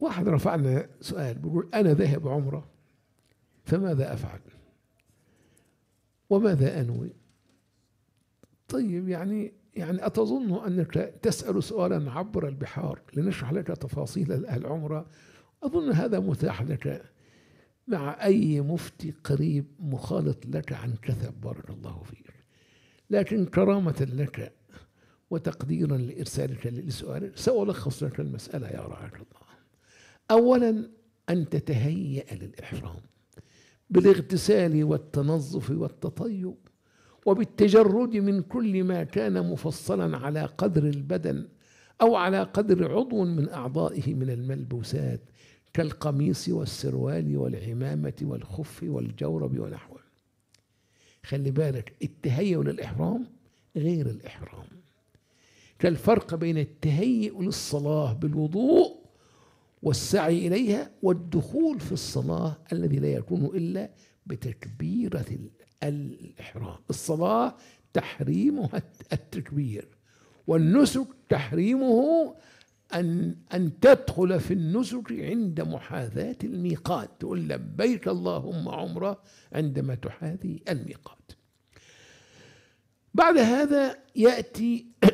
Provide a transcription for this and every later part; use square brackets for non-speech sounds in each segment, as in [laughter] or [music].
واحد رفع لنا سؤال بيقول أنا ذاهب عمرة فماذا أفعل وماذا أنوي طيب يعني يعني أتظن أنك تسأل سؤالا عبر البحار لنشرح لك تفاصيل العمرة أظن هذا متاح لك مع أي مفتي قريب مخالط لك عن كثب بارك الله فيك لكن كرامة لك وتقديرا لإرسالك للسؤال سألخص لك المسألة يا رعاك الله اولا ان تتهيا للاحرام بالاغتسال والتنظف والتطيب وبالتجرد من كل ما كان مفصلا على قدر البدن او على قدر عضو من اعضائه من الملبوسات كالقميص والسروال والعمامه والخف والجورب ونحوه خلي بالك التهيؤ للاحرام غير الاحرام كالفرق بين التهيئ للصلاه بالوضوء والسعي إليها والدخول في الصلاة الذي لا يكون إلا بتكبيرة الإحرام الصلاة تحريمها التكبير والنسك تحريمه أن أن تدخل في النسك عند محاذاة الميقات تقول لبيك اللهم عمرة عندما تحاذي الميقات بعد هذا يأتي [clears throat]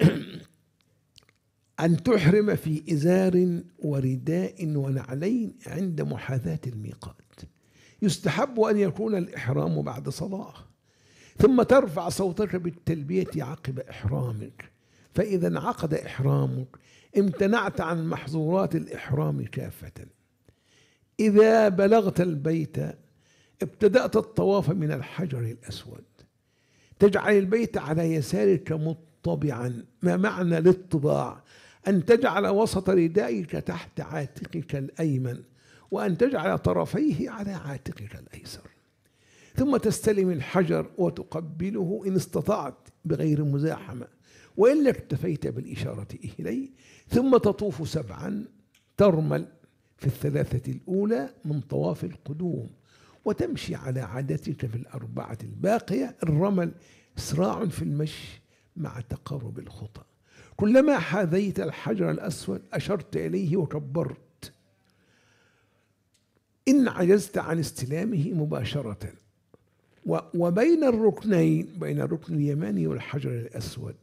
أن تحرم في إزار ورداء ونعلين عند محاذاة الميقات يستحب أن يكون الإحرام بعد صلاة ثم ترفع صوتك بالتلبية عقب إحرامك فإذا انعقد إحرامك امتنعت عن محظورات الإحرام كافة إذا بلغت البيت ابتدأت الطواف من الحجر الأسود تجعل البيت على يسارك مطبعا ما معنى الاتضاع أن تجعل وسط ردائك تحت عاتقك الأيمن وأن تجعل طرفيه على عاتقك الأيسر ثم تستلم الحجر وتقبله إن استطعت بغير مزاحمة وإلا اكتفيت بالإشارة إليه ثم تطوف سبعا ترمل في الثلاثة الأولى من طواف القدوم وتمشي على عادتك في الأربعة الباقية الرمل إسراع في المشي مع تقارب الخطأ كلما حاذيت الحجر الأسود أشرت إليه وكبرت إن عجزت عن استلامه مباشرة وبين الركنين بين الركن اليماني والحجر الأسود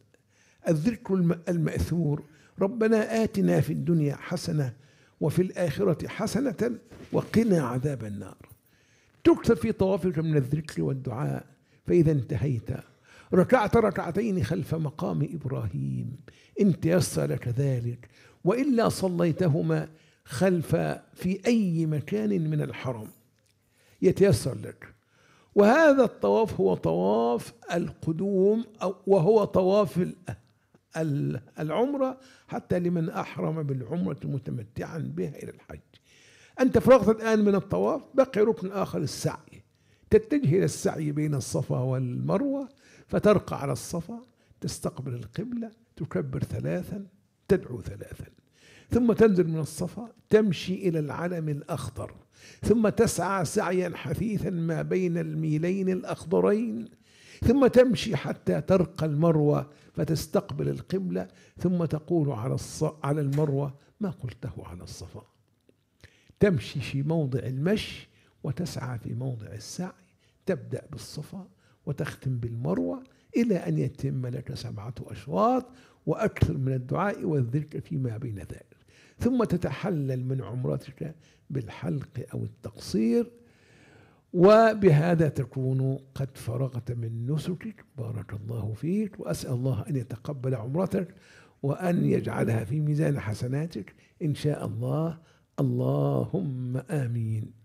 الذكر المأثور ربنا آتنا في الدنيا حسنة وفي الآخرة حسنة وقنا عذاب النار تكثر في طوافك من الذكر والدعاء فإذا انتهيت ركعت ركعتين خلف مقام إبراهيم إن تيسر لك ذلك وإلا صليتهما خلف في أي مكان من الحرم يتيسر لك وهذا الطواف هو طواف القدوم أو وهو طواف العمرة حتى لمن أحرم بالعمرة متمتعا بها إلى الحج أنت فرغت الآن من الطواف بقي ركن آخر السعي تتجه إلى السعي بين الصفا والمروة فترقى على الصفا تستقبل القبلة تكبر ثلاثا تدعو ثلاثا ثم تنزل من الصفا تمشي إلى العلم الأخضر ثم تسعى سعيا حثيثا ما بين الميلين الأخضرين ثم تمشي حتى ترقى المروة فتستقبل القبلة ثم تقول على الص... على المروة ما قلته على الصفا تمشي في موضع المشي وتسعى في موضع السعي تبدأ بالصفا وتختم بالمروة إلى أن يتم لك سبعة أشواط وأكثر من الدعاء والذكر فيما بين ذلك ثم تتحلل من عمرتك بالحلق أو التقصير وبهذا تكون قد فرغت من نسكك بارك الله فيك وأسأل الله أن يتقبل عمرتك وأن يجعلها في ميزان حسناتك إن شاء الله اللهم آمين